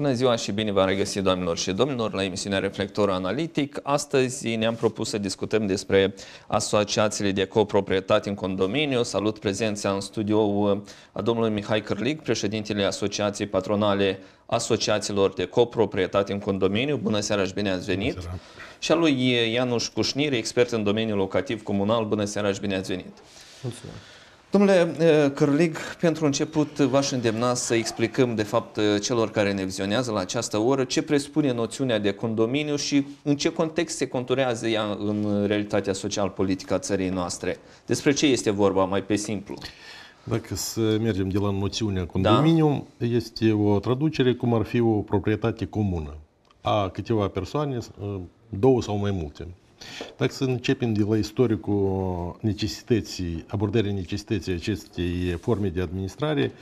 Bună ziua și bine v-am regăsit, doamnelor și domnilor, la emisiunea Reflector Analitic. Astăzi ne-am propus să discutăm despre asociațiile de coproprietate în condominiu. Salut prezența în studio uh, a domnului Mihai Cârlic, președintele Asociației Patronale Asociațiilor de Coproprietate în condominiu. Bună seara și bine ați venit! Și a lui uh, Ianuș Cușnir, expert în domeniul locativ comunal. Bună seara și bine ați venit! Mulțumesc! Domnule Cărlig, pentru început v-aș îndemna să explicăm, de fapt, celor care ne vizionează la această oră, ce presupune noțiunea de condominiu și în ce context se conturează ea în realitatea social-politică a țării noastre. Despre ce este vorba, mai pe simplu? Dacă să mergem de la noțiunea da. condominiu, da. este o traducere cum ar fi o proprietate comună a câteva persoane, două sau mai multe. Dacă să începem de la istoricul necesității, abordării necesității acestei forme de administrare,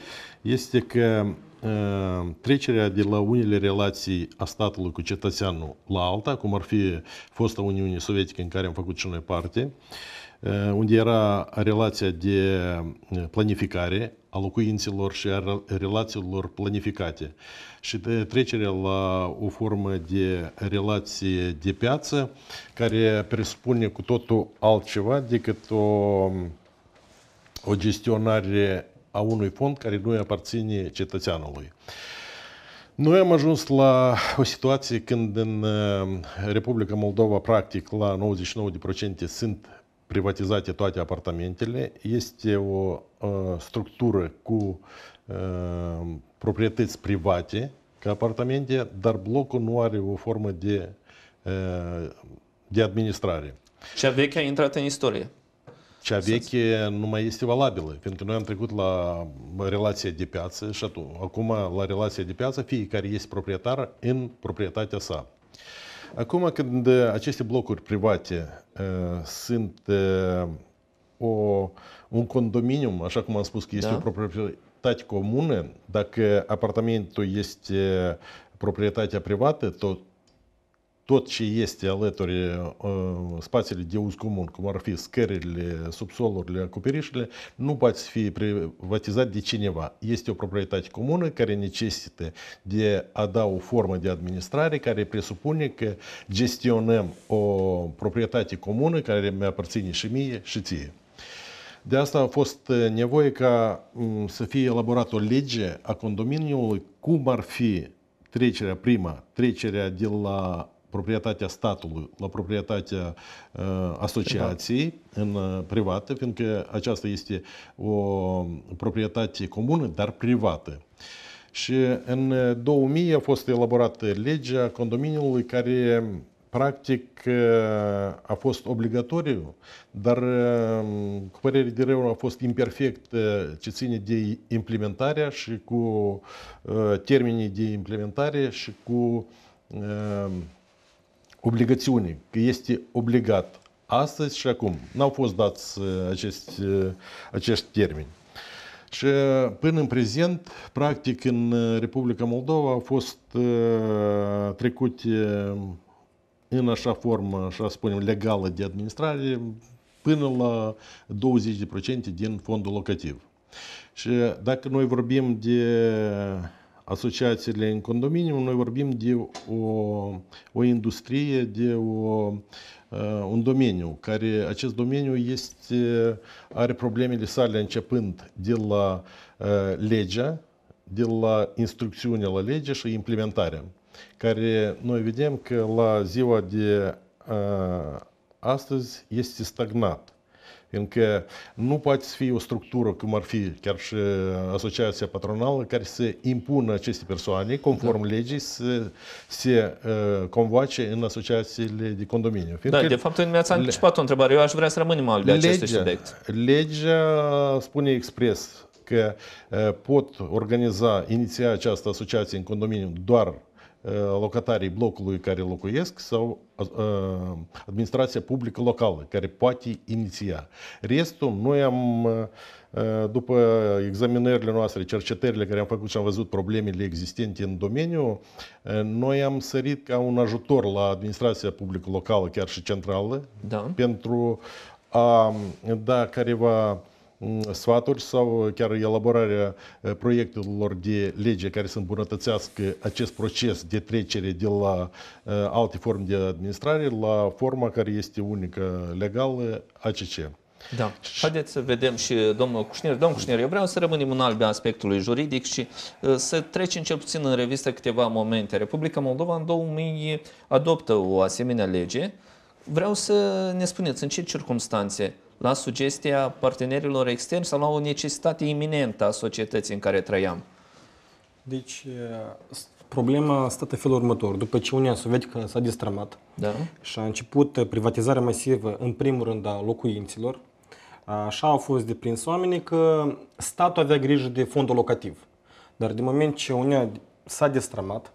este că ă, trecerea de la unele relații a statului cu cetățeanul la alta, cum ar fi fosta Uniune Sovietică în care am făcut și noi parte, uh, Э, unde era relația de э, planificare a locuințelor și a relațiilor planificate și de trecere la o formă de relație de piață care presupune cu totul altceva decât o, o gestionare a unui fond care nu aparține cetățeanului. Noi am ajuns la o situație când în uh, Republica Moldova, practic, la 99% sunt privatizate toate apartamentele, este o uh, structură cu uh, proprietăți private ca apartamente, dar blocul nu are o formă de, uh, de administrare. Cea veche a intrat în istorie. Cea veche nu mai este valabilă, pentru că noi am trecut la relația de piață și atunci, acum la relația de piață fiecare este proprietar în proprietatea sa. Acum când aceste blocuri private sunt o, un condominium, așa cum am spus că este da. o proprietate comună, dacă apartamentul este proprietatea privată, то tot ce este alături uh, spațiile de uz comun, cum ar fi scările, subsolurile, acoperișurile, nu poate fi privatizat de cineva. Este o proprietate comună care necesită de a da o formă de administrare care presupune că gestionăm o proprietate comună care mi aparține și mie și ție. De asta a fost uh, nevoie ca mm, să fie elaborată o lege a condominiului cum ar fi trecerea prima, trecerea de la proprietatea statului la proprietatea uh, asociației în uh, privată, fiindcă aceasta este o proprietate comună, dar privată. Și în 2000 uh, a fost elaborată legea condominiului care practic uh, a fost obligatoriu, dar cu părere de rău a fost imperfect ce ține de implementarea și cu termenii de implementare și cu obligațiune, că este obligat astăzi și acum. N-au fost dați uh, acest, uh, acest termen. Și uh, până în prezent, practic, în Republica Moldova au fost trecute în așa formă, așa spunem, legală de administrare, până la 20% din fondul locativ. Și dacă noi vorbim de asociațiile în condominiu, noi vorbim de o, o industrie, de o, uh, un domeniu, care acest domeniu este, are problemele sale începând de la uh, legea, de la instrucțiunea la lege și implementarea, care noi vedem că la ziua de uh, astăzi este stagnat că nu poate să fie o structură, cum ar fi chiar și uh, asociația patronală, care să impună aceste persoane, conform da. legii, să se uh, convoace în asociațiile de condominiu. Da, Fiindcă da, de fapt, mi-ați anticipat le... o întrebare. Eu aș vrea să rămânem al acestui subiect. Legea spune expres că uh, pot organiza, iniția această asociație în condominiu doar locatarii blocului care locuiesc sau administrația publică locală care poate iniția. Restul, noi am, după examinările noastre, cercetările care am făcut și am văzut problemele existente în domeniu, noi am sărit ca un ajutor la administrația publică locală, chiar și centrală, da. pentru a da careva sfaturi sau chiar elaborarea proiectelor de lege care să îmbunătățească acest proces de trecere de la alte forme de administrare la forma care este unică legală ACC. Da. Haideți să vedem și domnul Cușner. Domnul Cușner, eu vreau să rămânem în albe aspectului juridic și să trecem cel puțin în revistă câteva momente. Republica Moldova în 2000 adoptă o asemenea lege. Vreau să ne spuneți în ce circunstanțe la sugestia partenerilor externi sau la o necesitate iminentă a societății în care trăiam? Deci, problema stat în felul următor. După ce Uniunea Sovietică s-a destramat da. și a început privatizarea masivă, în primul rând, a locuinților, așa au fost deprins oamenii că statul avea grijă de fondul locativ. Dar din moment ce Uniunea s-a destramat,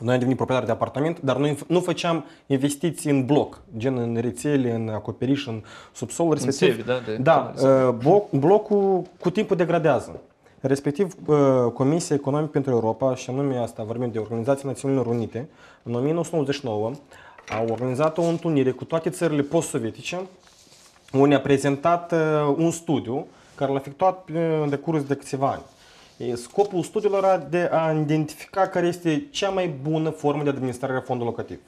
noi am devenit proprietari de apartament, dar noi nu făceam investiții în bloc, gen în rețele, în acoperiș, în subsol, respectiv. În țevi, da? De da, da uh, bloc, blocul cu timpul degradează. Respectiv, uh, Comisia Economică pentru Europa, și anume asta vorbim de Organizația Națiunilor Unite, în 1999 A organizat o întâlnire cu toate țările post-sovietice, unde a prezentat uh, un studiu care l-a efectuat de curs de câțiva ani. Scopul studiilor era de a identifica care este cea mai bună formă de administrare a fondului locativ.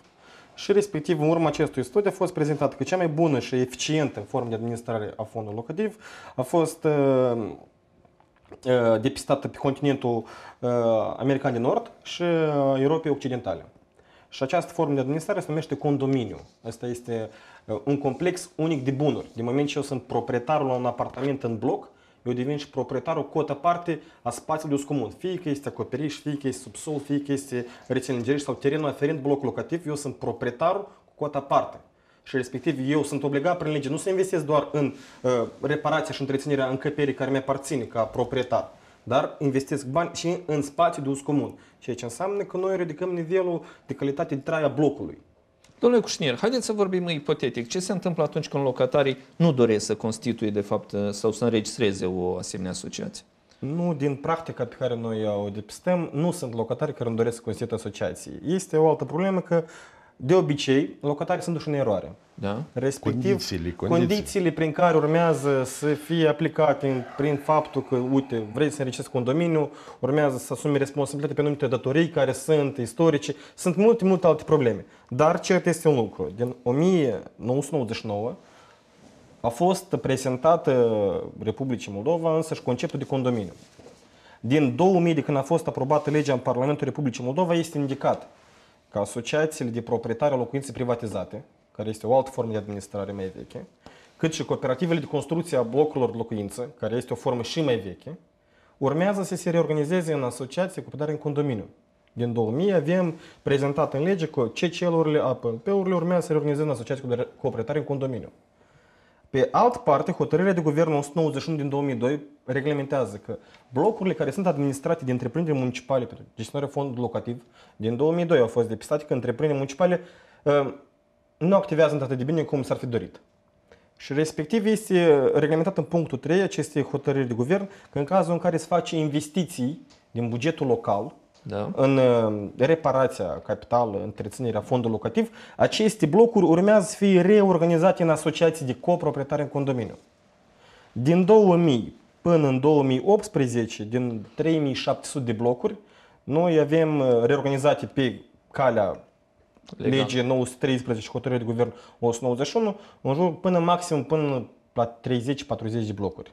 Și respectiv, în urma acestui studiu a fost prezentat că cea mai bună și eficientă formă de administrare a fondului locativ a fost uh, uh, depistată pe continentul uh, american de nord și Europei occidentale. Și această formă de administrare se numește condominiu. Asta este un complex unic de bunuri. Din moment ce eu sunt proprietarul la un apartament în bloc, eu devin și proprietarul cotă parte a spațiului de comun. Fie că este acoperiș, fie că este subsol, fie că este reținere sau terenul aferent bloc locativ, eu sunt proprietarul cu cota parte. Și respectiv eu sunt obligat prin lege nu să investesc doar în uh, reparația și întreținerea încăperii care mi aparține ca proprietar, dar investesc bani și în spațiul de uz comun, ceea ce înseamnă că noi ridicăm nivelul de calitate de trai a blocului. Domnule Cușnier, haideți să vorbim ipotetic. Ce se întâmplă atunci când locatarii nu doresc să constituie, de fapt, sau să înregistreze o asemenea asociație? Nu, din practica pe care noi o depistăm, nu sunt locatari care îmi doresc să constituie asociații. Este o altă problemă că de obicei, locatarii sunt duși în eroare. Da? Respectiv, condițiile, condiții. condițiile prin care urmează să fie aplicate prin faptul că, uite, vrei să înregistrezi condominiu, urmează să asumi responsabilitate pe anumite datorii care sunt istorice, sunt multe, multe alte probleme. Dar cert este un lucru. Din 1999 a fost prezentată Republicii Moldova însăși conceptul de condominiu. Din 2000, de când a fost aprobată legea în Parlamentul Republicii Moldova, este indicat ca asociațiile de proprietari a locuinței privatizate, care este o altă formă de administrare mai veche, cât și cooperativele de construcție a blocurilor de locuință, care este o formă și mai veche, urmează să se reorganizeze în asociație cu privire în condominiu. Din 2000 avem prezentat în lege că CCL-urile, APLP-urile urmează să reorganizeze în asociație cu proprietari în condominiu. Pe altă parte, hotărârea de guvern 191 din 2002 reglementează că blocurile care sunt administrate de întreprinderi municipale pentru gestionarea fondului locativ din 2002 au fost depistate că întreprinderi municipale uh, nu activează atât de bine cum s-ar fi dorit. Și respectiv este uh, reglementat în punctul 3 aceste hotărâri de guvern că în cazul în care se face investiții din bugetul local, da. în uh, reparația capitală, întreținerea fondului locativ, aceste blocuri urmează să fie reorganizate în asociații de coproprietari în condominiu. Din 2000 până în 2018, din 3700 de blocuri, noi avem uh, reorganizate pe calea Legal. legii 913 și hotărârea de guvern 191, în jur până maxim până la 30-40 de blocuri.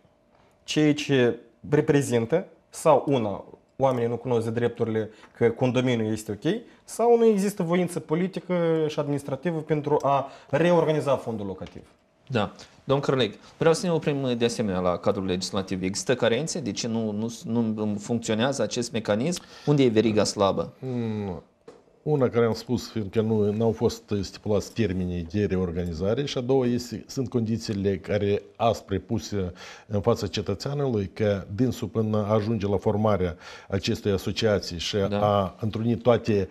Ceea ce reprezintă sau una oamenii nu cunosc de drepturile că condominiul este ok, sau nu există voință politică și administrativă pentru a reorganiza fondul locativ. Da. Domn Cărleg, vreau să ne oprim de asemenea la cadrul legislativ. Există carențe? De ce nu, nu, nu funcționează acest mecanism? Unde e veriga slabă? Nu. Una care am spus, fiindcă nu au fost stipulați termenii de reorganizare și a doua este, sunt condițiile care aspre puse uh, în fața cetățeanului că dânsul până ajunge la formarea acestei asociații și da. a întrunit toate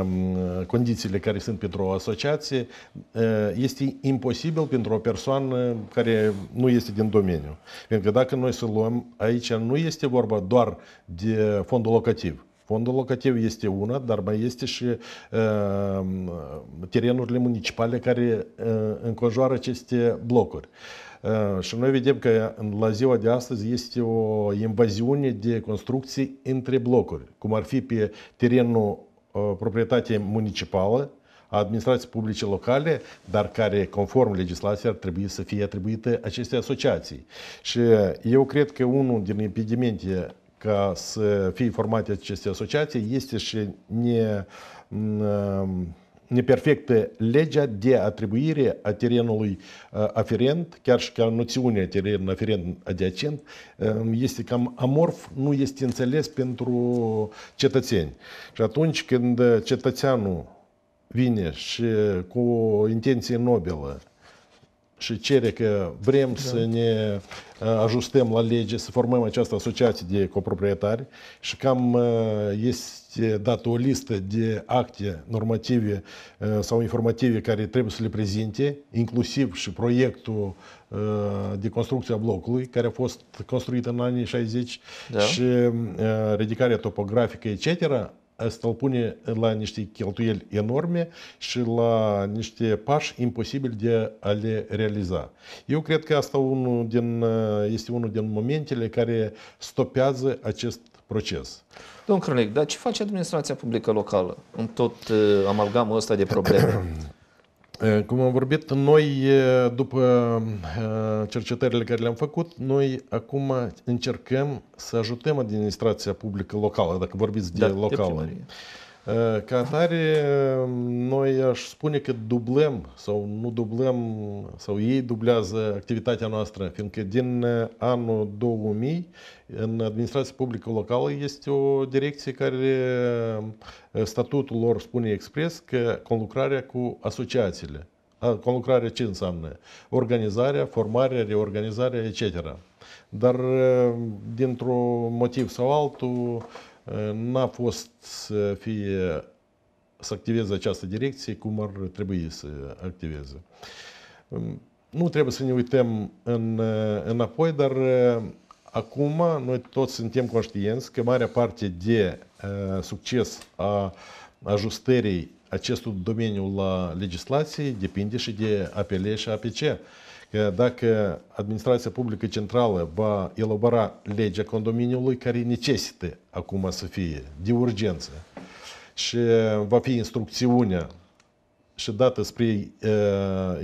um, condițiile care sunt pentru o asociație, uh, este imposibil pentru o persoană care nu este din domeniu. Pentru că dacă noi să luăm, aici nu este vorba doar de fondul locativ Fondul locativ este una, dar mai este și uh, terenurile municipale care uh, înconjoară aceste blocuri. Uh, și noi vedem că la ziua de astăzi este o invaziune de construcții între blocuri, cum ar fi pe terenul proprietate municipală, a administrației publice locale, dar care, conform legislației, ar trebui să fie atribuite aceste asociații. Și eu cred că unul din impedimente ca să fie formate aceste asociații, este și ne, mm, neperfectă legea de atribuire a terenului uh, aferent, chiar și ca noțiunea teren aferent adiacent, um, este cam amorf, nu este înțeles pentru cetățeni. Și atunci când cetățeanul vine și cu o intenție nobilă și cere că vrem da. să ne uh, ajustăm la lege, să formăm această asociație de coproprietari și cam uh, este dată o listă de acte normative uh, sau informative care trebuie să le prezinte, inclusiv și proiectul de construcție a blocului, care a fost construit în anii 60 da. și ridicarea topografică, etc., stălpune la niște cheltuieli enorme și la niște pași imposibil de a le realiza. Eu cred că asta unul din, este unul din momentele care stopează acest proces. Domnul Crănec, dar ce face administrația publică locală în tot amalgamul э, ăsta de probleme? Eh, cum am vorbit, noi, eh, după eh, cercetările care le-am făcut, noi acum încercăm să ajutăm administrația publică locală, dacă vorbiți de da, locală. De ca atare, noi aș spune că dublăm sau nu dublăm, sau ei dublează activitatea noastră, fiindcă din anul 2000, în administrația publică locală este o direcție care statutul lor spune expres că conlucrarea cu asociațiile. Conlucrarea ce înseamnă? Organizarea, formarea, reorganizarea, etc. Dar dintr-un motiv sau altul, n-a fost să fie să activeze această direcție cum ar trebui să activeze. Nu trebuie să ne uităm în, înapoi, dar uh, acum noi toți suntem conștienți că marea parte de uh, succes a ajustării acestui domeniu la legislație depinde și de APL și APC că dacă administrația publică centrală va elabora legea condominiului care necesită acum să fie de urgență și va fi instrucțiunea și dată spre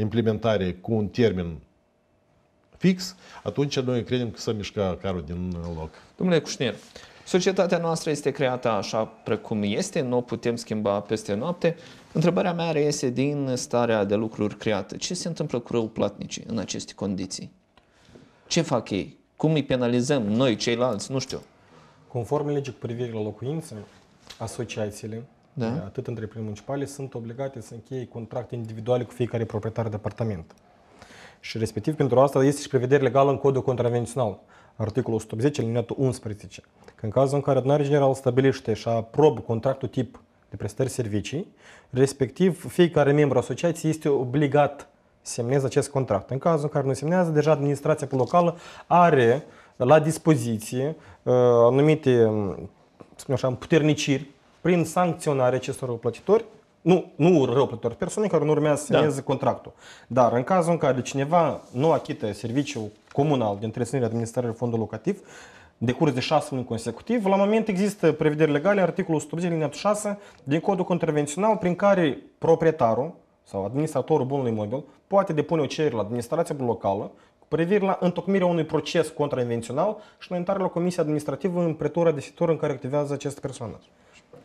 implementare cu un termen fix, atunci noi credem că să mișcă carul din loc. Domnule Cușner, societatea noastră este creată așa precum este, nu o putem schimba peste noapte. Întrebarea mea reiese din starea de lucruri creată. Ce se întâmplă cu răuplatnicii în aceste condiții? Ce fac ei? Cum îi penalizăm noi, ceilalți? Nu știu. Conform legii cu privire la locuință, asociațiile, da. atât întreprinderi municipale, sunt obligate să încheie contracte individuale cu fiecare proprietar de apartament. Și respectiv pentru asta este și prevedere legală în codul contravențional, articolul 180, alineatul 11, că în cazul în care adunarea general stabilește și aprobă contractul tip de prestări servicii, respectiv fiecare membru asociației este obligat să semneze acest contract. În cazul în care nu semnează, deja administrația locală are la dispoziție uh, anumite um, spunem așa, puterniciri prin sancționarea acestor plătitori nu, nu răuplător, persoane care nu urmează să da. semneze da. contractul. Dar în cazul în care cineva nu achită serviciul comunal de întreținere administrării fondului locativ, de curs de 6 luni consecutiv. La moment există prevederi legale, articolul 180 linia 6 din codul contravențional prin care proprietarul sau administratorul bunului mobil poate depune o cerere la administrația locală cu privire la întocmirea unui proces contravențional și înaintare la comisia administrativă în pretura de sector în care activează această persoană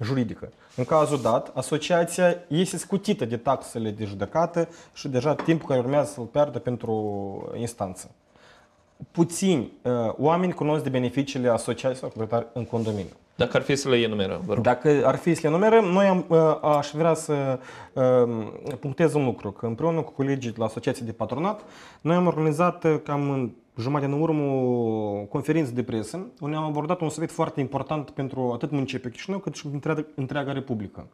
juridică. În cazul dat, asociația este scutită de taxele de judecată și deja timpul care urmează să-l piardă pentru instanță puțini uh, oameni cunosc de beneficiile asociațiilor proprietari în condominiu. Dacă ar fi să le enumerăm, vă rog. Dacă ar fi să le enumerăm, noi am, uh, aș vrea să uh, punctez un lucru, că împreună cu colegii de la Asociația de Patronat, noi am organizat uh, cam în jumătate în urmă conferință de presă, unde am abordat un subiect foarte important pentru atât municipiul Chișinău, cât și întreaga, întreaga Republică.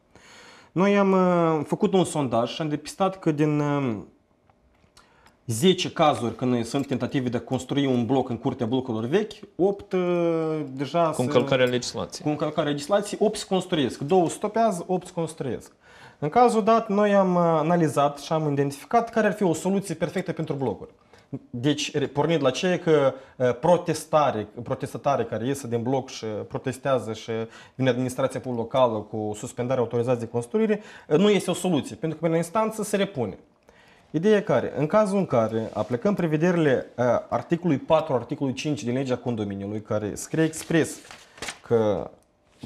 Noi am uh, făcut un sondaj și am depistat că din um, 10 cazuri când sunt tentative de a construi un bloc în curtea blocurilor vechi, 8 ă, deja Cu încălcarea legislației. Cu încălcarea legislației, 8 se construiesc. 2 stopează, 8 se construiesc. În cazul dat, noi am ă, analizat și am identificat care ar fi o soluție perfectă pentru blocuri. Deci, pornind la ce că ă, protestare, protestatare care iese din bloc și protestează și vine administrația publică locală cu suspendarea autorizației de construire, nu este o soluție, pentru că în instanță se repune. Ideea care, în cazul în care aplicăm prevederile uh, articolului 4, articolului 5 din legea condominiului, care scrie expres că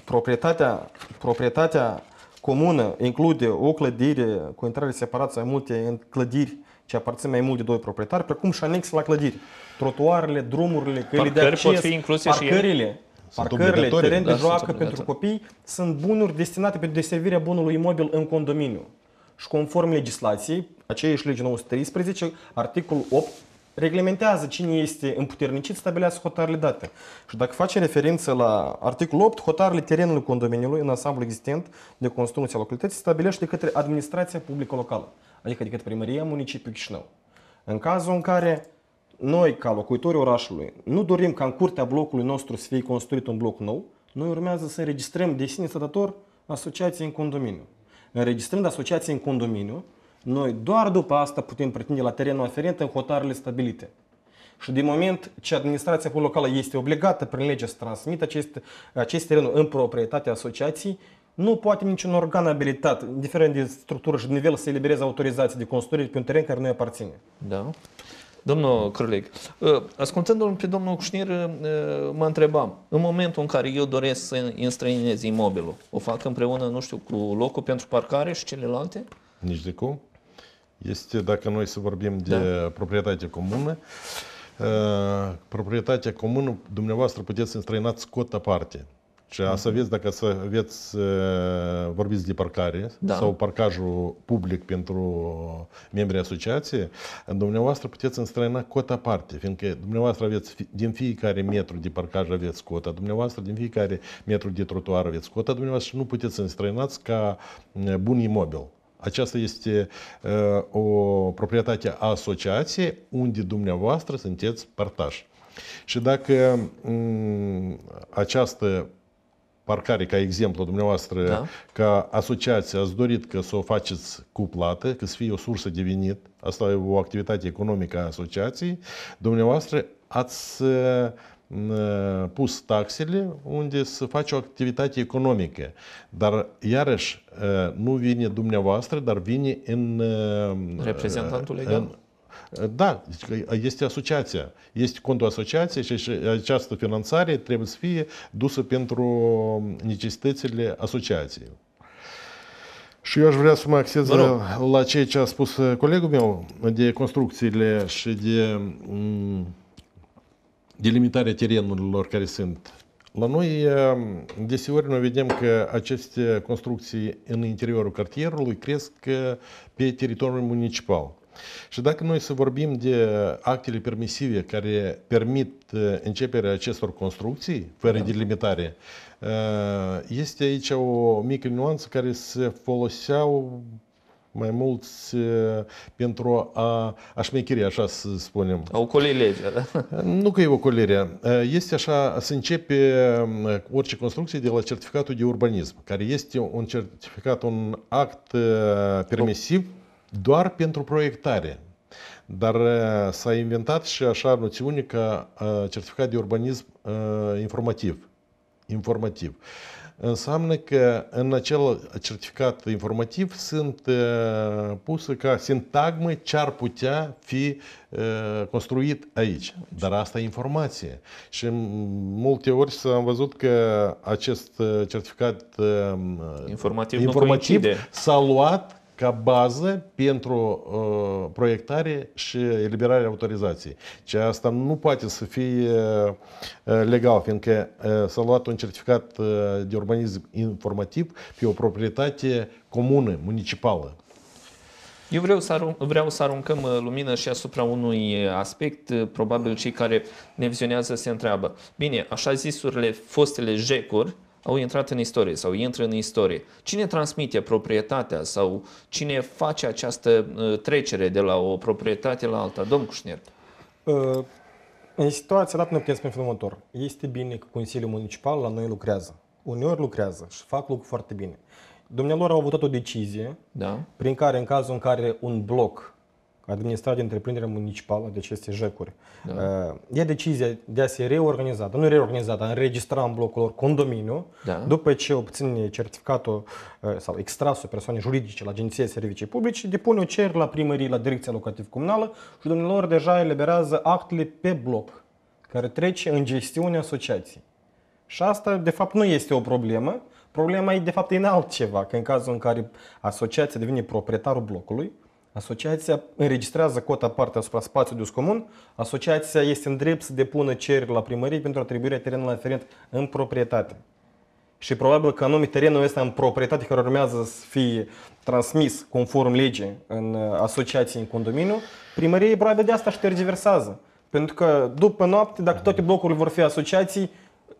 proprietatea, proprietatea comună include o clădire cu intrare separată mai multe clădiri ce aparțin mai mult de doi proprietari, precum și anexe la clădiri, trotuarele, drumurile, căile de acces, pot fi incluse parcările. Și parcările, teren da, de joacă pentru copii sunt bunuri destinate pentru deservirea bunului imobil în condominiu. Și conform legislației, Aceeași lege 913, articolul 8, reglementează cine este împuternicit, stabilească hotarele date. Și dacă face referință la articolul 8, hotarele terenului condominiului în ansamblu existent de construcție a localității stabilește către administrația publică locală, adică de către primăria municipiului Chișinău. În cazul în care noi, ca locuitori orașului, nu dorim ca în curtea blocului nostru să fie construit un bloc nou, noi urmează să înregistrăm de sine stătător asociații în condominiu. Înregistrând asociații în condominiu, noi doar după asta putem pretinde la terenul aferent în hotarele stabilite. Și din moment ce administrația locală este obligată prin lege să transmită acest, acest teren în proprietatea asociației, nu poate niciun organ abilitat, indiferent de structură și de nivel, să elibereze autorizații de construire pe un teren care nu aparține. Da. Domnul Cârleg, uh, ascultându-l pe domnul Cușnir, uh, mă întrebam, în momentul în care eu doresc să înstrăinez imobilul, o fac împreună, nu știu, cu locul pentru parcare și celelalte? Nici de cum este dacă noi să vorbim de da. proprietate comună. Uh, proprietatea comună, dumneavoastră puteți să înstrăinați cot aparte. Și a să mhm. vezi dacă să veți uh, vorbiți de parcare da. sau parcajul public pentru membrii asociației, dumneavoastră puteți înstrăina cota aparte, fiindcă dumneavoastră aveți din fiecare metru de parcaj aveți cota, dumneavoastră din fiecare metru de trotuar aveți cota, dumneavoastră nu puteți să înstrăinați ca uh, bun imobil. Aceasta este o proprietate a asociației unde dumneavoastră sunteți partaj. Și dacă această parcare, ca exemplu dumneavoastră, da. ca asociație, ați dorit că să o faceți cu plată, că să fie o sursă de venit, asta e o activitate economică a asociației, dumneavoastră ați pus taxele unde să faci o activitate economică. Dar, iarăși, nu vine dumneavoastră, dar vine în... Reprezentantul legal? În, da, este asociația. Este contul asociației și această finanțare trebuie să fie dusă pentru necesitățile asociației. Și eu aș vrea să mă acces mă rog. la ceea ce a spus colegul meu de construcțiile și de delimitarea terenurilor care sunt. La noi, ehm, deseori, noi vedem că aceste construcții în interiorul cartierului cresc eh, pe teritoriul municipal. Și dacă noi să vorbim de actele permisive care permit eh, începerea acestor construcții fără da. delimitare, eh, este aici o mică nuanță care se foloseau mai mulți pentru a, a șmecheria, așa să spunem. O colelegea, da? Nu că e o colerea. Este așa, se începe orice construcție de la certificatul de urbanism, care este un certificat, un act permisiv doar pentru proiectare. Dar s-a inventat și așa noțiune ca certificat de urbanism informativ. Informativ înseamnă că în acel certificat informativ sunt puse ca sintagme ce ar putea fi construit aici. Dar asta e informație. Și multe ori am văzut că acest certificat informativ, informativ s-a luat ca bază pentru uh, proiectare și eliberarea autorizației. Și asta nu poate să fie uh, legal, fiindcă uh, s-a luat un certificat uh, de urbanism informativ pe o proprietate comună, municipală. Eu vreau să, arunc, vreau să aruncăm uh, lumină și asupra unui aspect. Uh, probabil cei care ne vizionează se întreabă. Bine, așa zisurile fostele jecuri, uh, au intrat în istorie sau intră în istorie. Cine transmite proprietatea sau cine face această uh, trecere de la o proprietate la alta? Domnul Cușner. Uh, în situația dată ne putem spune felul următor. Este bine că Consiliul Municipal la noi lucrează. Uneori lucrează și fac lucruri foarte bine. Dumnealor au avut o decizie da. prin care, în cazul în care un bloc administrat întreprinderea municipală de aceste deci jecuri. Da. Ă, e decizia de a se reorganiza, dar nu reorganiza, dar înregistra în blocul lor condominiu, da. după ce obține certificatul ă, sau extrasul persoane juridice la Agenția Servicii Publice, depune o cerere la primărie, la Direcția Locativ Comunală și domnilor deja eliberează actele pe bloc, care trece în gestiunea asociației. Și asta, de fapt, nu este o problemă. Problema e, de fapt, în altceva, că în cazul în care asociația devine proprietarul blocului, Asociația înregistrează cota parte asupra spațiului de comun. Asociația este în drept să depună cereri la primărie pentru atribuirea terenului aferent în proprietate. Și probabil că anume terenul este în proprietate care urmează să fie transmis conform legii în asociații în condominiu. primărie probabil de asta și tergiversează. Pentru că după noapte, dacă toate blocurile vor fi asociații,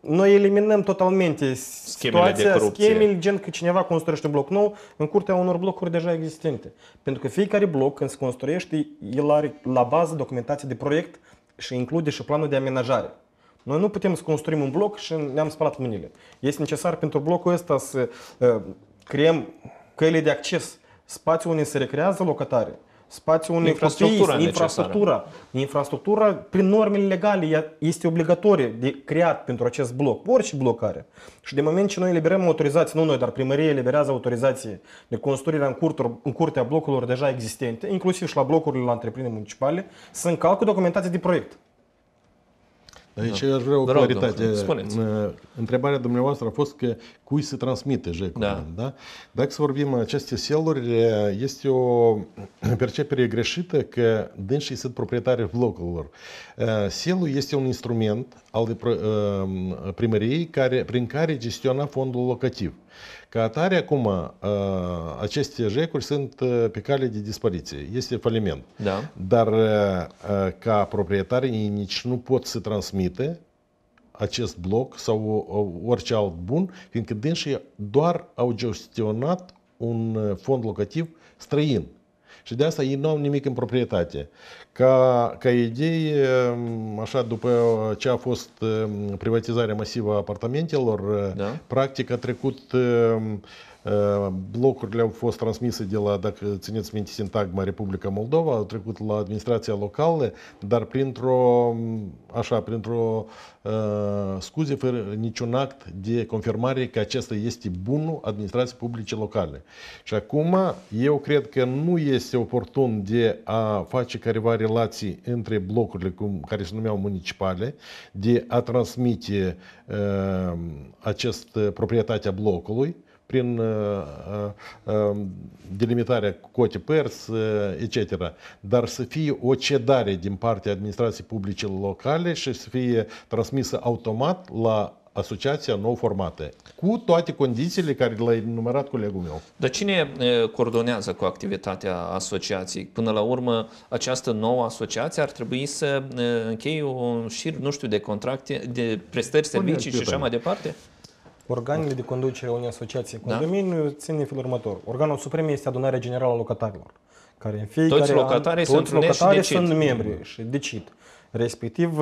noi eliminăm totalmente schemele situația, de corupție. schemele, gen că cineva construiește un bloc nou în curtea unor blocuri deja existente. Pentru că fiecare bloc, când se construiește, el are la bază documentație de proiect și include și planul de amenajare. Noi nu putem să construim un bloc și ne-am spălat mâinile. Este necesar pentru blocul ăsta să uh, creăm căile de acces, spațiul unde se recrează locatarii. Spațiul unei infrastructură, copii, infrastructura, infrastructura prin normele legale este obligatorie de creat pentru acest bloc, orice bloc are. Și de moment ce noi eliberăm autorizații, nu noi, dar primărie eliberează autorizații de construire în, curturi, în curtea blocurilor deja existente, inclusiv și la blocurile la întreprinderi municipale, să încalcă documentația de proiect. Aici da. vrea o Vă claritate. Întrebarea dumneavoastră a fost că cui se transmite jecul. Da. da? Dacă să vorbim aceste seluri, este o percepere greșită că dânșii sunt proprietari blocurilor. Eh, selul este un instrument al eh, primăriei care, prin care gestiona fondul locativ. Ca atare, acum, ă, aceste jecuri sunt ă, pe cale de dispariție. Este faliment. Da. Dar ă, ca proprietari ei nici nu pot să transmită acest bloc sau orice alt bun, fiindcă dânșii doar au gestionat un fond locativ străin. Și de asta ei nu au nimic în proprietate ca, ca idei, așa, după ce a fost privatizarea masivă a apartamentelor, da? practic a trecut blocurile au fost transmise de la, dacă țineți minte, sintagma Republica Moldova, au trecut la administrația locală, dar printr-o, așa, printr-o uh, scuze, fără niciun act de confirmare că acesta este bunul administrației publice locale. Și acum, eu cred că nu este oportun de a face careva relații între blocurile cum, care se numeau municipale, de a transmite uh, acest uh, proprietatea blocului prin uh, uh, um, delimitarea cote pers uh, etc. Dar să fie o cedare din partea administrației publice locale și să fie transmisă automat la asociația nou formată, cu toate condițiile care le-a enumerat colegul meu. Dar cine coordonează cu activitatea asociației? Până la urmă, această nouă asociație ar trebui să încheie un șir, nu știu, de contracte, de prestări, servicii și așa mai departe? Organele de conducere a unei asociații condomeniu da? țin în felul următor. Organul suprem este adunarea generală a locatarilor, care în fiecare toți locatarii an, toți locatarii sunt, locatarii sunt membri și decid. Respectiv,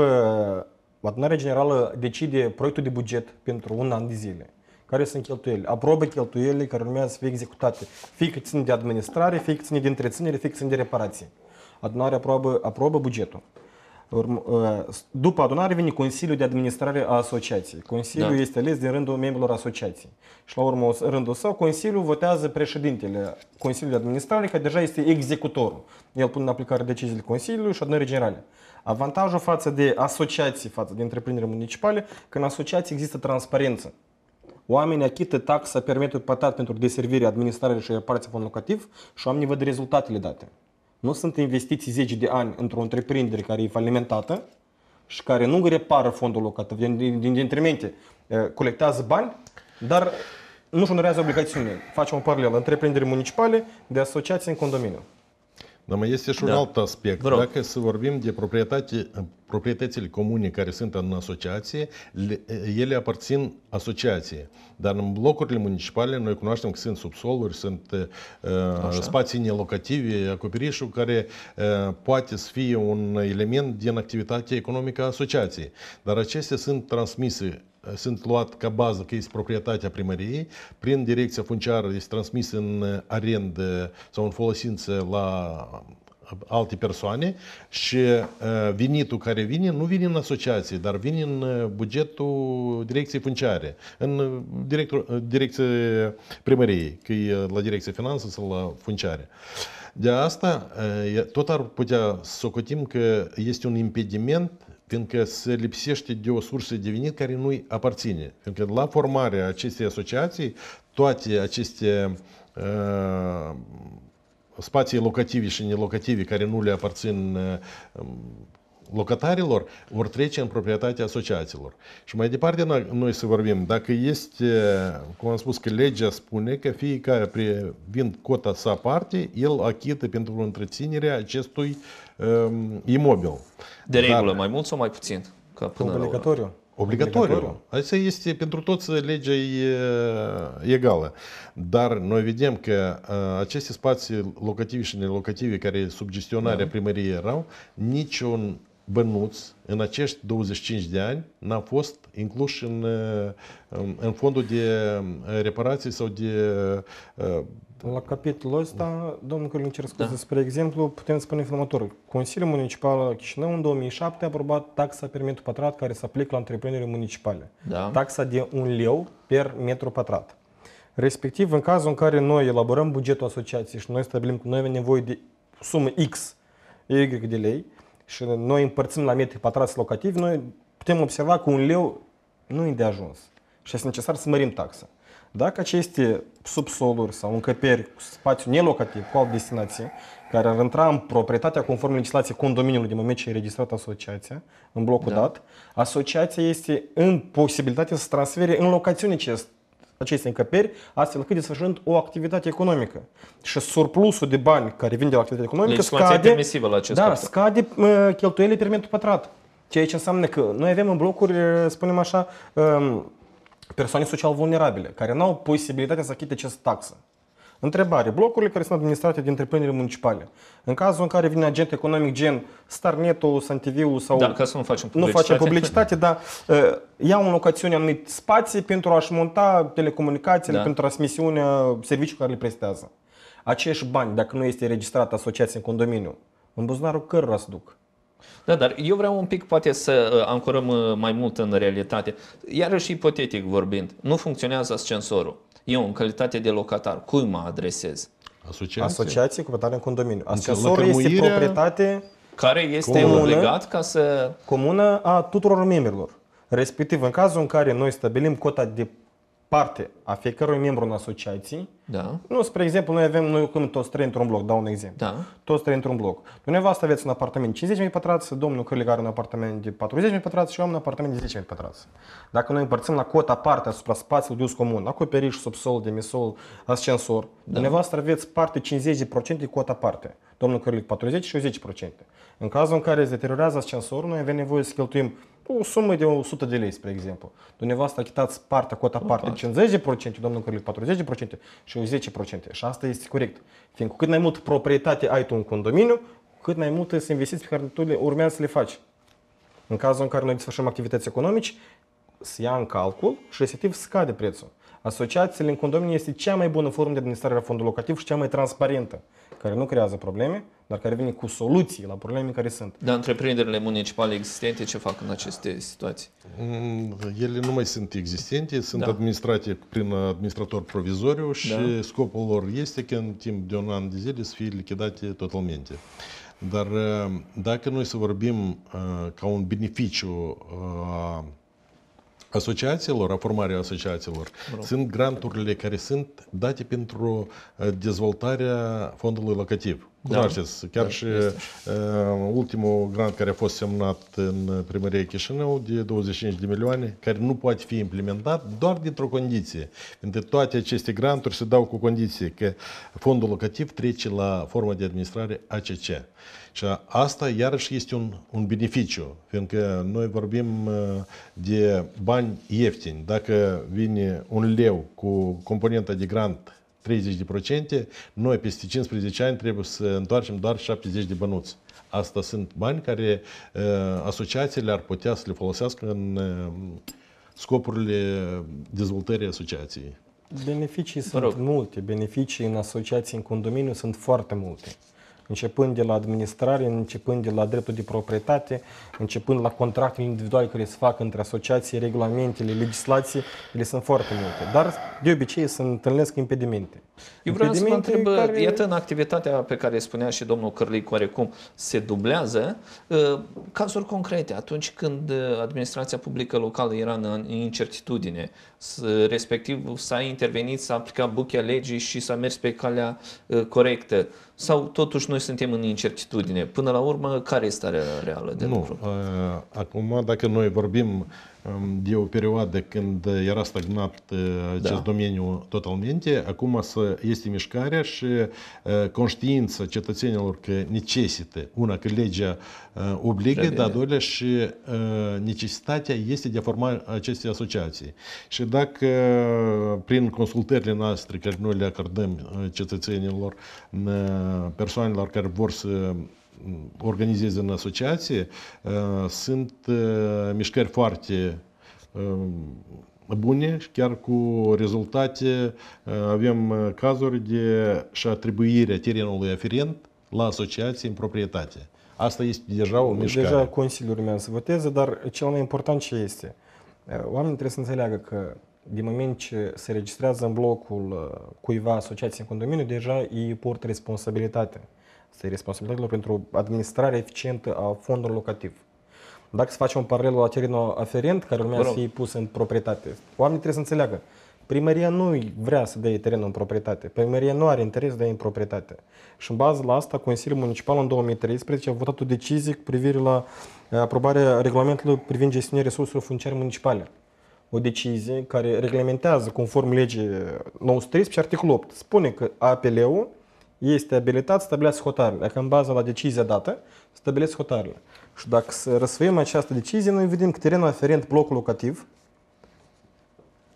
Adunarea Generală decide proiectul de buget pentru un an de zile. Care sunt cheltuielile? Aprobă cheltuielile care urmează să fie executate. Fie că țin de administrare, fie că țin de întreținere, fie că țin de reparații. Adunarea aprobă, aprobă bugetul. Uh, după adunare vine Consiliul de Administrare a Asociației. Consiliul da. este ales din rândul membrilor asociației. Și la urmă, în rândul său, Consiliul votează președintele Consiliului de Administrare, care deja este executorul. El pune în aplicare deciziile Consiliului și adunării generale. Avantajul față de asociații, față de întreprinderi municipale, că în asociații există transparență. Oamenii achită taxa pe metru pătat pentru deservire, administrare și reparație fondul locativ și oamenii văd rezultatele date. Nu sunt investiții zeci de ani într-o întreprindere care e falimentată și care nu repară fondul locativ din, din, din detrimente, colectează bani, dar nu-și onorează obligațiunile. Facem o paralelă, întreprinderi municipale de asociații în condominiu. Dar mai este și un da. alt aspect. Vreau. Dacă să vorbim de proprietate, proprietățile comune care sunt în asociație, le, ele aparțin asociației. Dar în blocurile municipale noi cunoaștem că sunt subsoluri, sunt uh, spații nelocative, acoperișul care uh, poate să fie un element din activitatea economică a asociației. Dar acestea sunt transmise Э, sunt luat ca bază că este proprietatea primăriei, prin direcția funciară este transmis în arendă sau în folosință la uh, alte persoane și uh, venitul care vine nu vine în asociație, dar vine în uh, bugetul direcției funciare, în direcția primăriei, că e la direcția finanță sau la funciare. De asta tot ar putea să socotim că este un impediment fiindcă se lipsește de o sursă de venit care nu-i aparține. Fiindcă la formarea acestei asociații, toate aceste uh, spații locative și nelocative care nu le aparțin uh, locatarilor vor trece în proprietatea asociațiilor. Și mai departe noi, să vorbim, dacă este, cum am spus, că legea spune că fiecare privind cota sa parte, el achită pentru întreținerea acestui uh, uh, ehm, imobil. De regulă, Dar, mai mult sau mai puțin? Ca până obligatoriu. La Obligatoriu. Obligatoriu. Asta este pentru toți uh, legea e uh, egală. Dar noi vedem că uh, aceste spații locative și nelocative care sub gestionarea da. primăriei erau, niciun bănuț în acești 25 de ani n-a fost inclus în, în fondul de reparații sau de Exact. La capitolul ăsta, domnul Călin, cer scuze, da. spre exemplu, putem spune următorul. Consiliul Municipal Chișinău în 2007 a aprobat taxa per metru pătrat care se aplică la întreprinderile municipale. Da. Taxa de un leu per metru pătrat. Respectiv, în cazul în care noi elaborăm bugetul asociației și noi stabilim că noi avem nevoie de sumă X, Y de lei și noi împărțim la metri pătrați locativi, noi putem observa că un leu nu e de ajuns și este necesar să mărim taxa. Dacă aceste subsoluri sau încăperi cu spațiu nelocativ, cu alt destinație, care ar intra în proprietatea conform legislației condominiului din moment ce e registrată asociația, în blocul da. dat, asociația este în posibilitate să transfere în locațiune acest aceste încăperi, astfel cât desfășurând o activitate economică. Și surplusul de bani care vin de la activitatea economică scade, la acest da, capitol. scade cheltuielile pe metru pătrat. Ceea ce înseamnă că noi avem în blocuri, spunem așa, um, persoane social vulnerabile, care nu au posibilitatea să achite această taxă. Întrebare. Blocurile care sunt administrate de întreprinderile municipale, în cazul în care vine agent economic gen Starnetul, Santiviu sau... Da, ca să nu facem publicitate. Nu facem publicitate, dar uh, ă, iau în locațiune anumit spații pentru a-și monta telecomunicațiile, da. pentru transmisiunea serviciului care le prestează. Acești bani, dacă nu este registrată asociația în condominiu. în buzunarul cărora se duc? Da, dar eu vreau un pic poate să uh, ancorăm uh, mai mult în realitate. Iarăși ipotetic vorbind, nu funcționează ascensorul. Eu, în calitate de locatar, cui mă adresez? Asociație? Asociație cu în condominiu. Ascensorul este proprietate care este comună, obligat ca să... Comună a tuturor membrilor. Respectiv, în cazul în care noi stabilim cota de parte a fiecărui membru în asociații. Da. Nu, spre exemplu, noi avem, noi cum toți trei într-un bloc, dau un exemplu. Da. Toți trei într-un bloc. Dumneavoastră aveți un apartament 50.000 pătrați, domnul Cârlig are un apartament de 40.000 pătrați și eu am un apartament de 10.000 pătrați. Dacă noi împărțim la cota parte asupra spațiului de uz comun, acoperiș, subsol, demisol, ascensor, da. dumneavoastră aveți parte 50% de cota parte. Domnul Cârlig 40 și eu 10%. În cazul în care se deteriorează ascensorul, noi avem nevoie să cheltuim o sumă de 100 de lei, spre exemplu. Dumneavoastră achitați partea, cota parte, 50%, domnul Cărlic 40% și 10%. Și asta este corect. Fiindcă cât mai mult proprietate ai tu în condominiu, cât mai multe sunt investiții pe care tu le urmează să le faci. În cazul în care noi desfășurăm activități economici, se ia în calcul și respectiv scade prețul asociațiile în condominii este cea mai bună formă de administrare a fondului locativ și cea mai transparentă, care nu creează probleme, dar care vine cu soluții la probleme care sunt. Dar întreprinderile municipale existente ce fac în aceste situații? Mm, ele nu mai sunt existente, sunt da. administrate prin administrator provizoriu da. și da. scopul lor este că în timp de un an de zile să fie lichidate totalmente. Dar eh, dacă noi să vorbim eh, ca un beneficiu eh, asociațiilor, a formării asociațiilor, Bravo. sunt granturile care sunt date pentru eh, dezvoltarea fondului locativ. Cunoașteți, da. chiar da, și uh, ultimul grant care a fost semnat în primăria Chișinău de 25 de milioane, care nu poate fi implementat doar dintr-o condiție. Pentru toate aceste granturi se dau cu condiție că fondul locativ trece la forma de administrare ACC. Și asta iarăși este un, un beneficiu, fiindcă noi vorbim uh, de bani ieftini. Dacă vine un leu cu componenta de grant 30%, noi peste 15 ani trebuie să întoarcem doar 70 de bănuți. Asta sunt bani care uh, asociațiile ar putea să le folosească în uh, scopurile dezvoltării asociației. Beneficii sunt rog. multe, beneficii în asociații, în condominiu sunt foarte multe începând de la administrare, începând de la dreptul de proprietate, începând la contractele individuale care se fac între asociații, regulamentele, legislații, ele sunt foarte multe. Dar de obicei se întâlnesc impedimente. Eu vreau impedimente să mă întreb, care... iată în activitatea pe care spunea și domnul Cărlic, oarecum se dublează, ă, cazuri concrete, atunci când administrația publică locală era în incertitudine, respectiv s-a intervenit, s-a aplicat buchea legii și s-a mers pe calea ă, corectă. Sau totuși noi suntem în incertitudine? Până la urmă, care este starea reală de nu. lucru? Ă, acum, dacă noi vorbim de o perioadă când э, era stagnat э, acest da. domeniu totalmente, acum este mișcarea și э, conștiința cetățenilor că necesită, una, că legea ă, obligă, dar doilea și ă, necesitatea este de a forma aceste asociații. Și dacă prin consultările noastre care noi le acordăm ă, cetățenilor, persoanelor care vor să organizez în asociație, uh, sunt uh, mișcări foarte uh, bune și chiar cu rezultate avem cazuri de și atribuirea terenului aferent la asociație în proprietate. Asta este deja o mișcare. Deja Consiliul urmează să voteze, dar cel mai important ce este? Oamenii trebuie să înțeleagă că din moment ce se registrează în blocul cuiva asociație în condominiu, deja îi port responsabilitatea este responsabilitatea pentru administrarea eficientă a fondului locativ. Dacă să facem un paralel la terenul aferent, care urmează să fie pus în proprietate, oamenii trebuie să înțeleagă. Primăria nu vrea să dea terenul în proprietate. Primăria nu are interes de a în proprietate. Și în bază la asta, Consiliul Municipal în 2013 a votat o decizie cu privire la uh, aprobarea regulamentului privind gestiunea resurselor funciare municipale. O decizie care reglementează, conform legii 913 și articolul 8, spune că APL-ul este abilitat, stabilească hotarele. Dacă în baza la decizia dată, stabilesc hotarele. Și dacă răsfăim această decizie, noi vedem că terenul aferent blocul locativ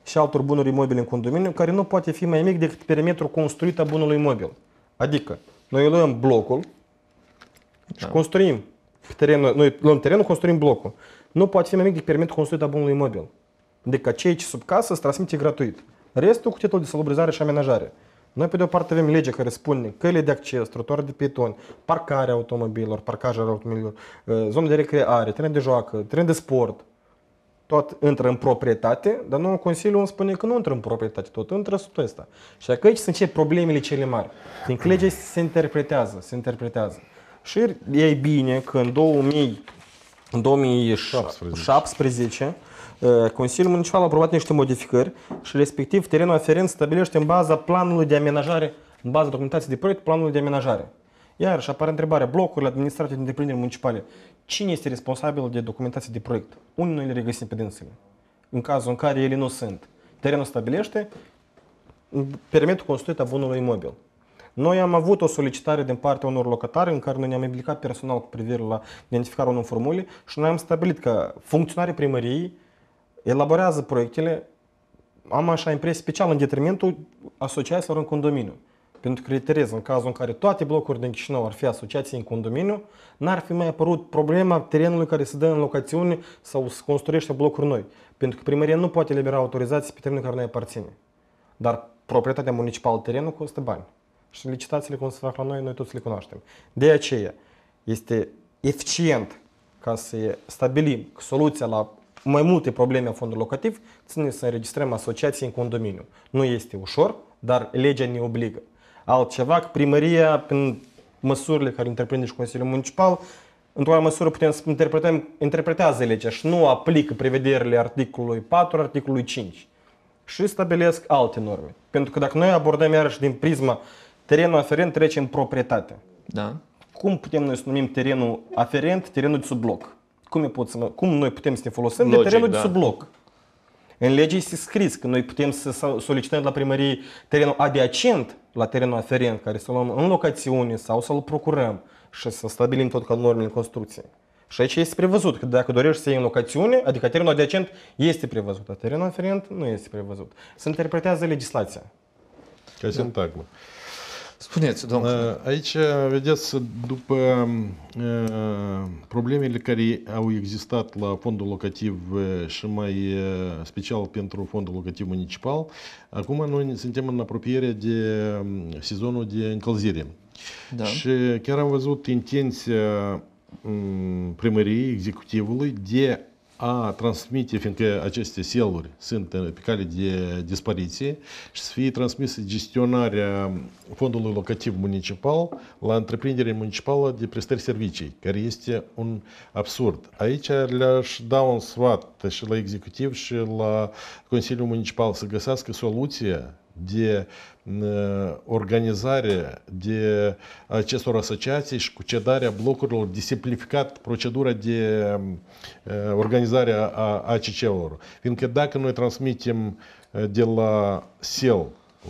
și altor bunuri imobile în condominiu, care nu poate fi mai mic decât perimetrul construit a bunului imobil. Adică, noi luăm blocul și da. construim pe terenul, noi luăm terenul, construim blocul. Nu poate fi mai mic decât perimetrul construit a bunului imobil. Adică cei ce sub casă se transmite gratuit. Restul cu titlul de salubrizare și amenajare. Noi, pe de o parte, avem legea care spune căile de acces, trotuare de pieton, parcarea automobilor, parcajarea automobililor, eh, zone de recreare, teren de joacă, teren de sport. Tot intră în proprietate, dar nu Consiliul îmi spune că nu intră în proprietate, tot intră sub ăsta. Și dacă aici sunt ce problemele cele mari. Din legea se interpretează, se interpretează. Și e bine că în 2000, în 2017 17. Э, Consiliul Municipal a aprobat niște modificări și respectiv terenul aferent stabilește în baza planului de amenajare, în baza documentației de proiect, planul de amenajare. Iar și apare întrebarea, blocurile administrative de întreprinderi municipale, cine este responsabil de documentație de proiect? Unde noi le regăsim pe dânsele? În cazul în care ele nu sunt. Terenul stabilește perimetrul construit a bunului imobil. Noi am avut o solicitare din partea unor locatari în care noi ne-am implicat personal cu privire la identificarea unor formule și noi am stabilit că funcționarii primăriei elaborează proiectele, am așa impresie, special în detrimentul asociațiilor în condominiu. Pentru că, reiterez, în cazul în care toate blocurile din Chișinău ar fi asociații în condominiu, n-ar fi mai apărut problema terenului care se dă în locațiune sau se construiește blocuri noi. Pentru că primăria nu poate libera autorizații pe terenul care nu aparține. Dar proprietatea municipală terenul costă bani. Și licitațiile cum se fac la noi, noi toți le cunoaștem. De aceea este eficient ca să stabilim că soluția la mai multe probleme a fondului locativ ține să înregistrăm asociații în condominiu. Nu este ușor, dar legea ne obligă. Altceva, primăria, prin măsurile care întreprinde și Consiliul Municipal, într-o măsură putem să interpretăm, interpretează legea și nu aplică prevederile articolului 4, articolului 5 și stabilesc alte norme. Pentru că dacă noi abordăm iarăși din prisma terenul aferent trece în proprietate. Da. Cum putem noi să numim terenul aferent, terenul de sub bloc? cum, e pot să, cum noi putem să ne folosim Logic, de terenul da. de sub bloc. În lege este scris că noi putem să solicităm la primărie terenul adiacent la terenul aferent, care să luăm în locațiune sau să-l procurăm și să stabilim tot ca normele construcției. Și aici este prevăzut că dacă dorești să iei în locațiune, adică terenul adiacent este prevăzut, dar terenul aferent nu este prevăzut. Se interpretează legislația. Ca da. sintagmă. Spuneți, domnule. Uh, aici, uh, vedeți, după uh, problemele care au existat la fondul locativ și mai special pentru fondul locativ municipal, acum noi suntem în apropiere de um, sezonul de încălzire. Da. Și chiar am văzut intenția um, primăriei, executivului, de a transmite, fiindcă aceste seluri sunt pe cale de dispariție, și să fie transmisă gestionarea fondului locativ municipal la întreprindere municipală de prestări servicii, care este un absurd. Aici le-aș da un sfat și la executiv și la Consiliul Municipal să găsească soluția de ă, organizare, de acestor asociații și cu cedarea blocurilor, de simplificat procedura de ă, organizare a ACC-urilor. Fiindcă dacă noi transmitem ă, de la SEL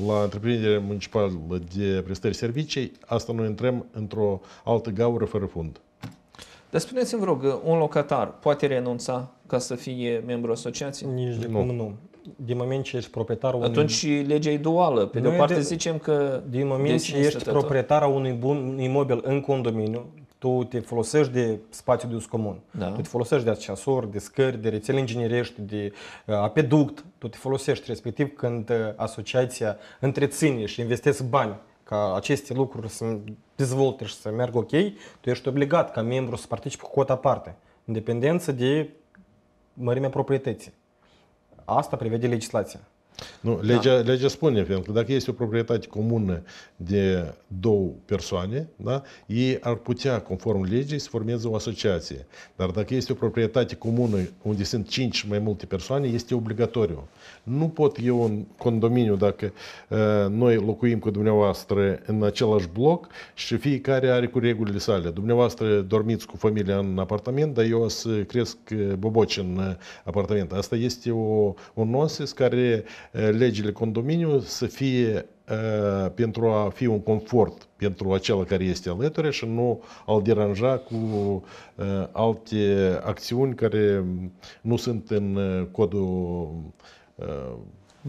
la întreprinderea municipală de prestări servicii, asta noi intrăm într-o altă gaură fără fund. Dar spuneți-mi, vă rog, un locatar poate renunța ca să fie membru asociației? Nici de nu. cum nu din moment ce ești proprietarul Atunci și legea e duală. Pe de o parte de... zicem că... Din moment ce ești proprietarul unui bun imobil în condominiu, tu te folosești de spațiu de us comun. Da. Tu te folosești de ascensor, de scări, de rețele inginerești, de uh, apeduct. Tu te folosești respectiv când uh, asociația întreține și investesc bani ca aceste lucruri să dezvolte și să meargă ok, tu ești obligat ca membru să participi cu cota parte, în dependență de mărimea proprietății. asta privedelii legislația. Nu, da. legea, da. legea spune, pentru că dacă este o proprietate comună de două persoane, da, ei ar putea, conform legii, să formeze o asociație. Dar dacă este o proprietate comună unde sunt cinci mai multe persoane, este obligatoriu. Nu pot eu în condominiu, dacă uh, noi locuim cu dumneavoastră în același bloc și fiecare are cu regulile sale. Dumneavoastră dormiți cu familia în apartament, dar eu să cresc uh, boboci în uh, apartament. Asta este o, un nonsens care Eh, legile condominiu să fie eh, pentru a fi un confort pentru acela care este alături și nu al deranja cu eh, alte acțiuni care nu sunt în codul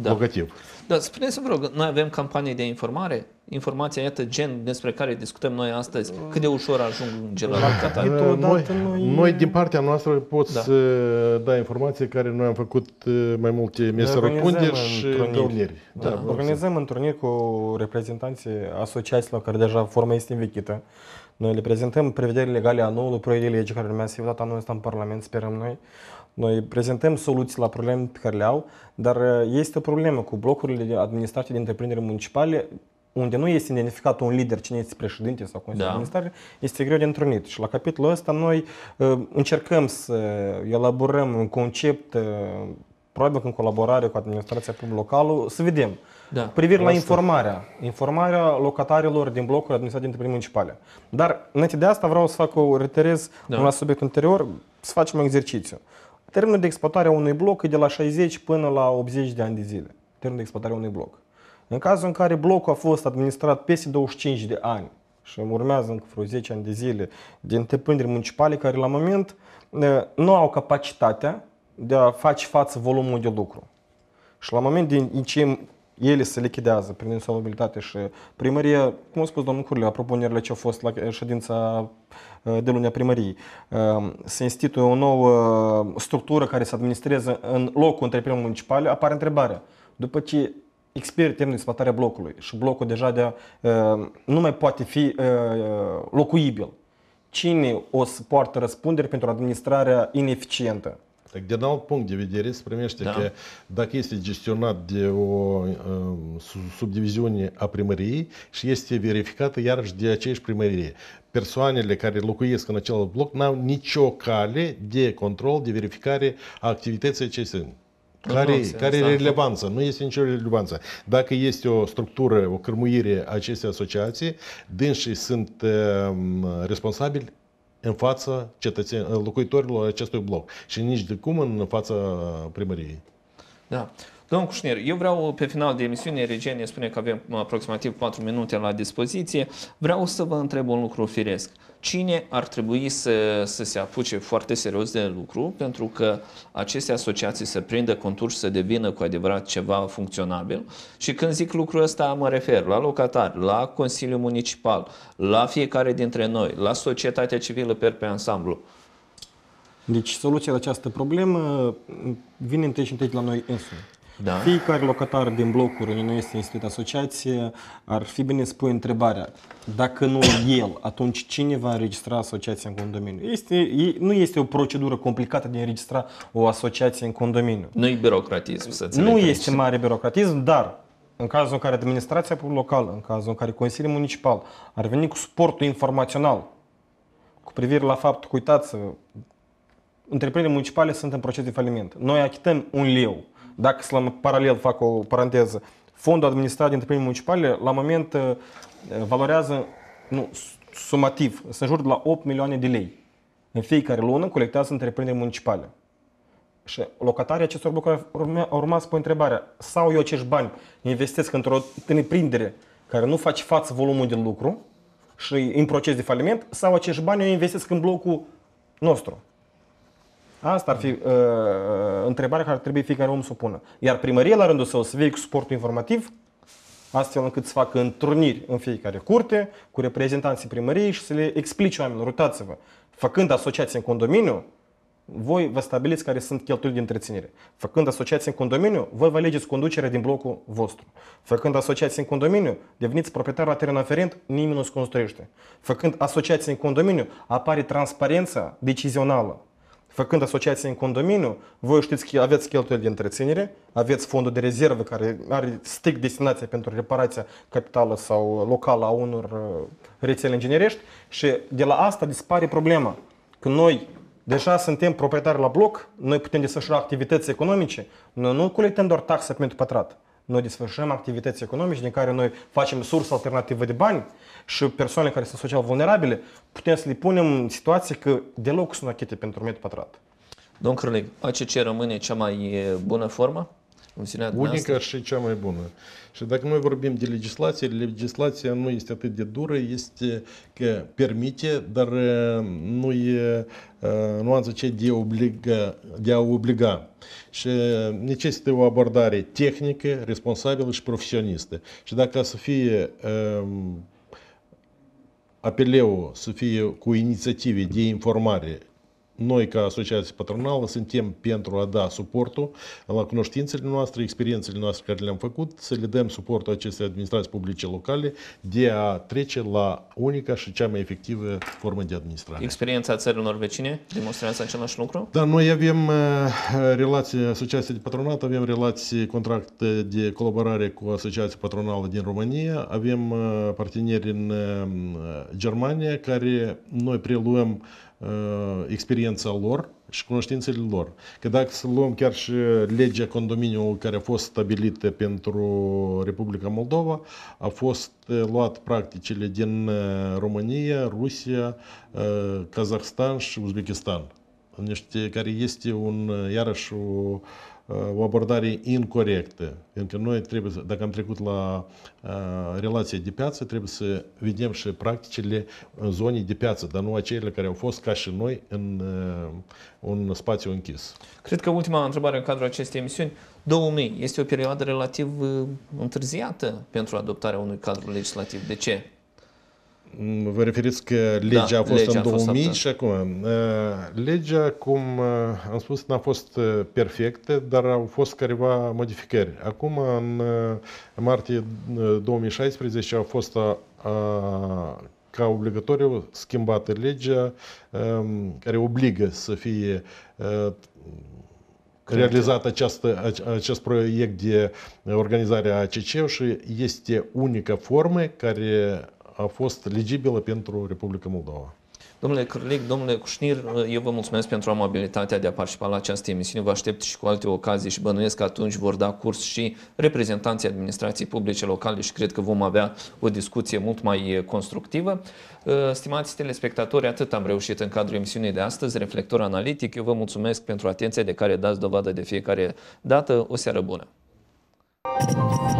da. bogativ. Da, spuneți-mi, vă rog, noi avem campanii de informare? Informația, iată, gen despre care discutăm noi astăzi, cât de ușor ajunge la da. capitol? Noi, noi, noi, din partea noastră, pot da. să uh, da informații care noi am făcut uh, mai multe meserăcunderi și întâlniri. Da, da. Organizăm întâlniri cu reprezentanții asociațiilor care deja forma este învechită. Noi le prezentăm prevederile legale a noului proiect de lege care urmează să fie dat anul ăsta în Parlament, sperăm noi. Noi prezentăm soluții la probleme pe care le au, dar eh, este o problemă cu blocurile administrație de întreprinderi municipale unde nu este identificat un lider, cine este președinte sau consiliul da. de administrare, este greu de întrunit. Și la capitolul ăsta noi eh, încercăm să elaborăm un concept, eh, probabil în colaborare cu administrația publică locală, să vedem. Da. Privire la, la informarea, informarea locatarilor din blocul administrativ de municipale. Dar, înainte de asta, vreau să fac o reterez da. un la subiect anterior, să facem un exercițiu. Termenul de exploatare a unui bloc e de la 60 până la 80 de ani de zile. Termenul de exploatare a unui bloc. În cazul în care blocul a fost administrat peste 25 de ani și urmează încă vreo 10 ani de zile de întreprinderi municipale care la moment nu au capacitatea de a face față volumului de lucru. Și la moment din ce ele se lichidează prin insolvabilitate și primărie. cum a spus domnul Curleu, propunerile ce au fost la ședința uh, de a primăriei, uh, se instituie o nouă uh, structură care se administreze în locul întreprinderilor municipale, apare întrebarea. După ce expiră termenul de exploatare blocului și blocul deja de nu mai poate fi locuibil, cine o să poartă răspundere pentru administrarea ineficientă? Deci, din alt punct de vedere, se primește da. că dacă este gestionat de o subdiviziune a primăriei și este verificată iarăși de aceeași primărie, persoanele care locuiesc în acel bloc n-au nicio cale de control, de verificare a activității acestei care, nu, care e relevanță? Nu este nicio relevanță. Dacă este o structură, o cărmuire a acestei asociații, dânsii sunt uh, responsabili fața cetățen, locuitorilor acestui bloc și nici de cum în fața primăriei. Da. Domnul Cușnir, eu vreau pe final de emisiune, Regenie spune că avem aproximativ 4 minute la dispoziție, vreau să vă întreb un lucru firesc. Cine ar trebui să, să se apuce foarte serios de lucru pentru că aceste asociații să prindă contur și să devină cu adevărat ceva funcționabil? Și când zic lucrul ăsta, mă refer la locatar, la Consiliul Municipal, la fiecare dintre noi, la societatea civilă per pe ansamblu. Deci soluția la această problemă vine întâi și întâi la noi însumi. Da. Fiecare locatar din blocuri unde nu este instituit asociație ar fi bine să pui întrebarea. Dacă nu el, atunci cine va înregistra asociația în condominiu? Este, nu este o procedură complicată de a înregistra o asociație în condominiu? Nu e birocratism, să Nu este mare birocratism, dar în cazul în care administrația locală, în cazul în care Consiliul Municipal ar veni cu suportul informațional cu privire la faptul că, uitați, întreprinderile municipale sunt în proces de faliment. Noi achităm un leu. Dacă să luăm paralel, fac o paranteză, fondul administrat din întreprinderile municipale la moment uh, valorează nu, sumativ, sunt în jur de la 8 milioane de lei. În fiecare lună colectează întreprinderi municipale. Și locatarii acestor blocuri au rămas pe întrebarea, sau eu acești bani investesc într-o întreprindere care nu face față volumul de lucru și în proces de faliment, sau acești bani eu investesc în blocul nostru. Asta ar fi uh, uh întrebarea care ar trebui fiecare om să o pună. Iar primăria, la rândul său, să vei cu suportul informativ, astfel încât să facă întâlniri în fiecare curte cu reprezentanții primăriei și să le explice oamenilor, uitați-vă, făcând asociații în condominiu, voi vă stabiliți care sunt cheltuieli de întreținere. Făcând asociații în condominiu, voi vă alegeți conducerea din blocul vostru. Făcând asociații în condominiu, deveniți proprietar la teren aferent, nimeni nu-ți construiește. Făcând asociații în condominiu, apare transparența decizională făcând asociații în condominiu, voi știți că aveți cheltuieli de întreținere, aveți fondul de rezervă care are strict destinație pentru reparația capitală sau locală a unor uh, rețele inginerești și de la asta dispare problema. Că noi deja suntem proprietari la bloc, noi putem desfășura activități economice, noi nu colectăm doar taxă pentru pătrat noi desfășurăm activități economice din care noi facem sursă alternativă de bani și persoanele care sunt social vulnerabile, putem să le punem în situație că deloc sunt achete pentru metru pătrat. Domn Crăleg, ACC rămâne cea mai bună formă? în sine și cea mai bună. Și dacă noi vorbim de legislație, legislația nu este atât de dură, este că permite, dar nu e nuanța ce de, obliga, de a obliga. Și necesită o abordare tehnică, responsabilă și profesionistă. Și dacă să fie apeleul să fie cu inițiative de informare noi, ca asociație patronală, suntem pentru a da suportul la cunoștințele noastre, experiențele noastre care le-am făcut, să le dăm suportul acestei administrații publice locale de a trece la unica și cea mai efectivă formă de administrare. Experiența țărilor vecine demonstrează același lucru? Da, noi avem uh, relații, asociație de patronat, avem relații, contract de colaborare cu asociația patronală din România, avem uh, parteneri în uh, Germania, care noi preluăm Э, experiența lor și cunoștințele lor. Că dacă să luăm chiar și legea condominiului care a fost stabilită pentru Republica Moldova, a fost eh, luat practicile din eh, România, Rusia, eh, Kazahstan și Uzbekistan. Niște care este un, iarăși o o abordare incorrectă. Pentru că noi trebuie, să, dacă am trecut la uh, relație de piață, trebuie să vedem și practicile în zonei de piață, dar nu acele care au fost ca și noi în uh, un spațiu închis. Cred că ultima întrebare în cadrul acestei emisiuni, 2000 este o perioadă relativ întârziată pentru adoptarea unui cadru legislativ. De ce? Mm, vă referiți că legea da, a fost legea în 2000 fost și acum. Uh, legea, cum uh, am spus, n-a fost uh, perfectă, dar au fost careva modificări. Acum, în martie 2016, a fost a, a, ca obligatoriu schimbată legea um, care obligă să fie realizat această, acest proiect de organizare a ACC și este unica formă care a fost legibilă pentru Republica Moldova. Domnule Cârlic, domnule Cușnir, eu vă mulțumesc pentru amabilitatea de a participa la această emisiune. Vă aștept și cu alte ocazii și bănuiesc că atunci vor da curs și reprezentanții administrației publice locale și cred că vom avea o discuție mult mai constructivă. Stimați telespectatori, atât am reușit în cadrul emisiunii de astăzi, Reflector Analitic. Eu vă mulțumesc pentru atenția de care dați dovadă de fiecare dată. O seară bună! Thank you.